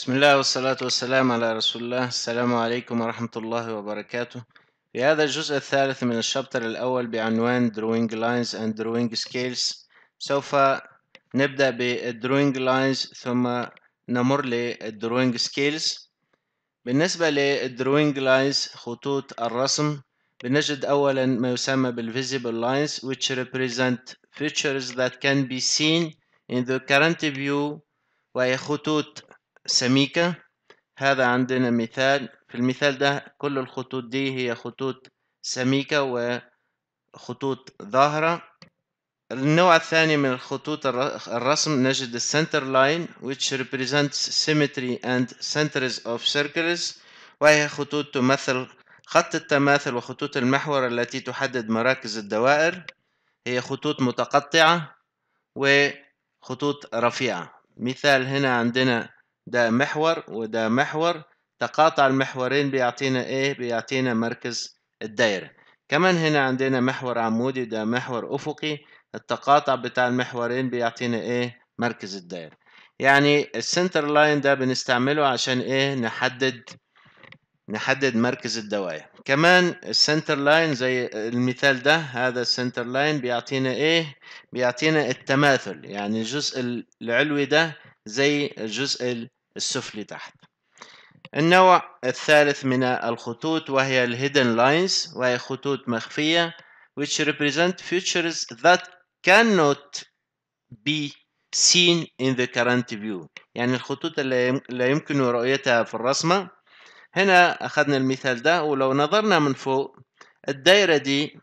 بسم الله والصلاة والسلام على رسول الله السلام عليكم ورحمة الله وبركاته في هذا الجزء الثالث من الشابتر الأول بعنوان Drawing Lines and Drawing Scales سوف نبدأ Drawing Lines ثم نمر Drawing Scales بالنسبة Drawing Lines خطوط الرسم بنجد أولا ما يسمى Visible Lines which represent features that can be seen in the current view وهي خطوط سميكة هذا عندنا مثال في المثال ده كل الخطوط دي هي خطوط سميكة وخطوط ظاهرة النوع الثاني من الخطوط الرسم نجد السنتر لاين which represents symmetry and centers of circles وهي خطوط تمثل خط التماثل وخطوط المحور التي تحدد مراكز الدوائر هي خطوط متقطعة وخطوط رفيعة مثال هنا عندنا ده محور وده محور تقاطع المحورين بيعطينا ايه بيعطينا مركز الدايرة كمان هنا عندنا محور عمودي ده محور افقي التقاطع بتاع المحورين بيعطينا ايه مركز الدايرة يعني السنتر لاين ده بنستعمله عشان ايه نحدد نحدد مركز الدوائر كمان السنتر لاين زي المثال ده هذا السنتر لاين بيعطينا ايه بيعطينا التماثل يعني الجزء العلوي ده زي الجزء السفلي تحت النوع الثالث من الخطوط وهي الهيدن لاينز وهي خطوط مخفية which represent features that cannot be seen in the current view يعني الخطوط اللي لا يمكن رؤيتها في الرسمة هنا أخذنا المثال ده ولو نظرنا من فوق الدايرة دي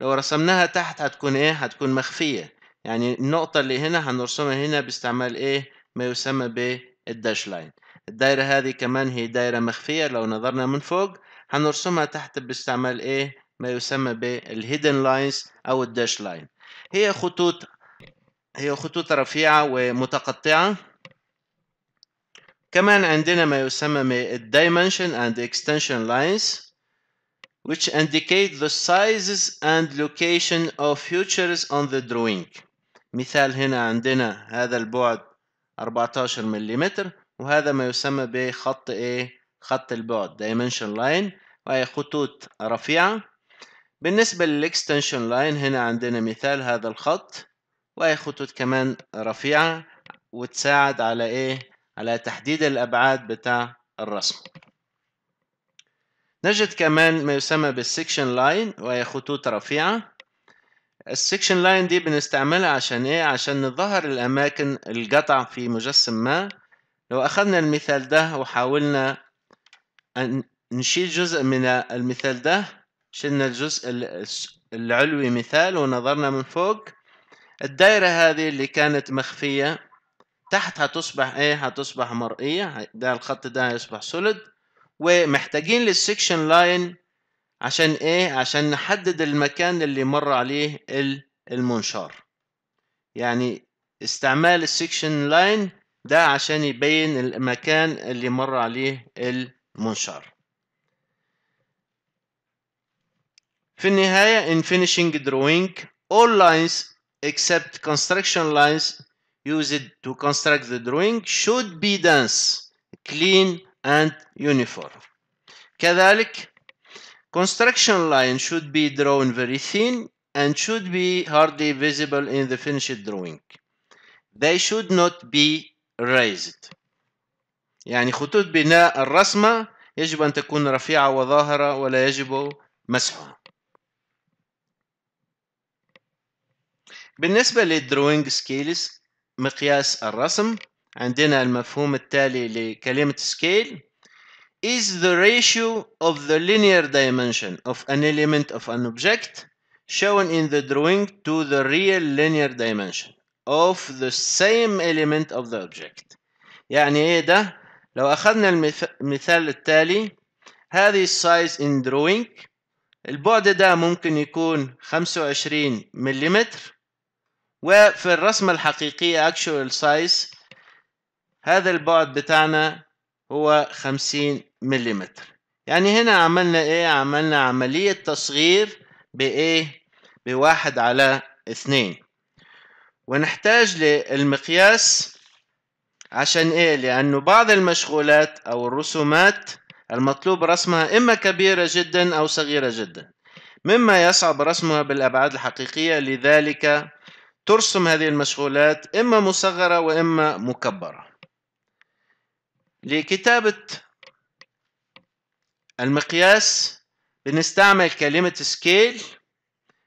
لو رسمناها تحت هتكون إيه؟ هتكون مخفية يعني النقطة اللي هنا هنرسمها هنا باستعمال إيه؟ ما يسمى بالداش لاين الدايرة هذه كمان هي دايرة مخفية لو نظرنا من فوق هنرسمها تحت باستعمال ايه ما يسمى بالهيدن لاينز او الداش لاين هي خطوط هي خطوط رفيعة ومتقطعة كمان عندنا ما يسمى بالدايمنشن and extension lines which indicate the sizes and location of features on the drawing مثال هنا عندنا هذا البعد 14 ملم وهذا ما يسمى بخط ايه خط البعد دايمنشن لاين وهي خطوط رفيعة بالنسبة للاكستنشن لاين هنا عندنا مثال هذا الخط وهي خطوط كمان رفيعة وتساعد على ايه على تحديد الابعاد بتاع الرسم نجد كمان ما يسمى بالسكشن لاين وهي خطوط رفيعة السكشن لاين دي بنستعملها عشان ايه عشان نظهر الاماكن القطع في مجسم ما لو اخذنا المثال ده وحاولنا ان نشيل جزء من المثال ده شلنا الجزء العلوي مثال ونظرنا من فوق الدايرة هذه اللي كانت مخفية تحت هتصبح ايه هتصبح مرئية ده الخط ده هيصبح سوليد ومحتاجين للسكشن لاين عشان ايه عشان نحدد المكان اللي مر عليه المنشار يعني استعمال السكشن لاين ده عشان يبين المكان اللي مر عليه المنشار في النهاية in finishing drawing all lines except construction lines used to construct the drawing should be dense clean and uniform كذلك Construction line should be drawn very thin and should be hardly visible in the finished drawing. They should not be raised. يعني خطوط بناء الرسمة يجب أن تكون رفيعة وظاهرة ولا يجب مسحها. بالنسبة للدروينج سكيلز مقياس الرسم عندنا المفهوم التالي لكلمة scale is the ratio of the linear dimension of an element of an object shown in the drawing to the real linear dimension of the same element of the object يعني ايه ده لو اخذنا المثال التالي هذه السايز in drawing البعد ده ممكن يكون 25 ملم وفي الرسمة الحقيقية actual size هذا البعد بتاعنا هو 50 ملم يعني هنا عملنا ايه عملنا عملية تصغير بايه بواحد على اثنين ونحتاج للمقياس عشان ايه لانه بعض المشغولات او الرسومات المطلوب رسمها اما كبيرة جدا او صغيرة جدا مما يصعب رسمها بالابعاد الحقيقية لذلك ترسم هذه المشغولات اما مصغرة واما مكبرة لكتابة المقياس بنستعمل كلمة سكيل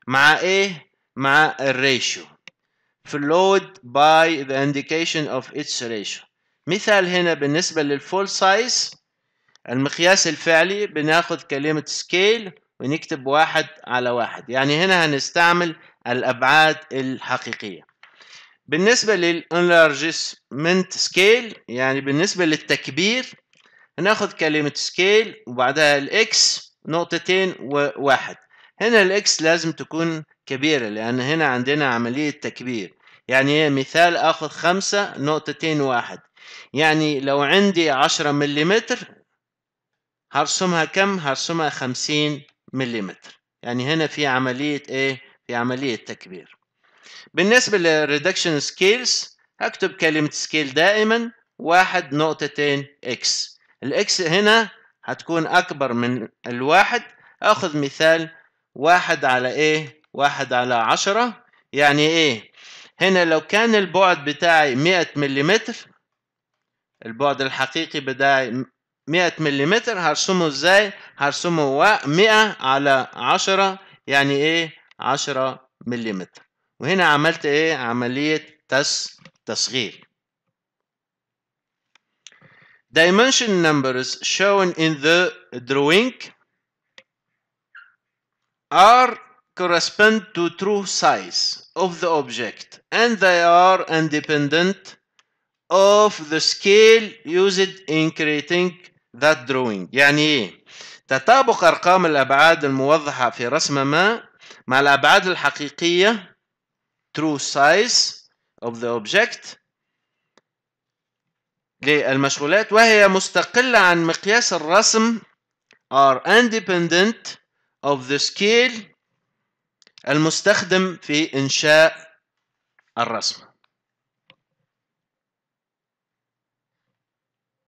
مع ايه؟ مع الريشيو followed by the indication of its ratio مثال هنا بالنسبة للفول سايز المقياس الفعلي بناخد كلمة سكيل ونكتب واحد على واحد يعني هنا هنستعمل الأبعاد الحقيقية بالنسبة للانلارجسمنت سكيل يعني بالنسبة للتكبير هناخد كلمة سكيل وبعدها الاكس نقطتين وواحد هنا الاكس لازم تكون كبيرة لأن هنا عندنا عملية تكبير يعني مثال اخد خمسة نقطتين واحد يعني لو عندي عشرة مليمتر هرسمها كم هرسمها خمسين مليمتر يعني هنا في عملية ايه في عملية تكبير بالنسبة للريدكشن سكيلز هكتب كلمة سكيل دائما واحد نقطتين اكس الاكس هنا هتكون أكبر من الواحد أخذ مثال واحد على ايه واحد على عشرة يعني ايه هنا لو كان البعد بتاعي مئة مليمتر البعد الحقيقي بتاعي مئة ملم هرسمه ازاي هرسمه مئة على عشرة يعني ايه عشرة ملم وهنا عملت ايه عملية تس تصغير dimension numbers shown in the drawing are correspond to true size of the object and they are independent of the scale used in creating that drawing يعني ايه تطابق ارقام الابعاد الموضحه في رسمه ما مع الابعاد الحقيقيه true size of the object للمشغولات وهي مستقلة عن مقياس الرسم are independent of the scale المستخدم في إنشاء الرسمة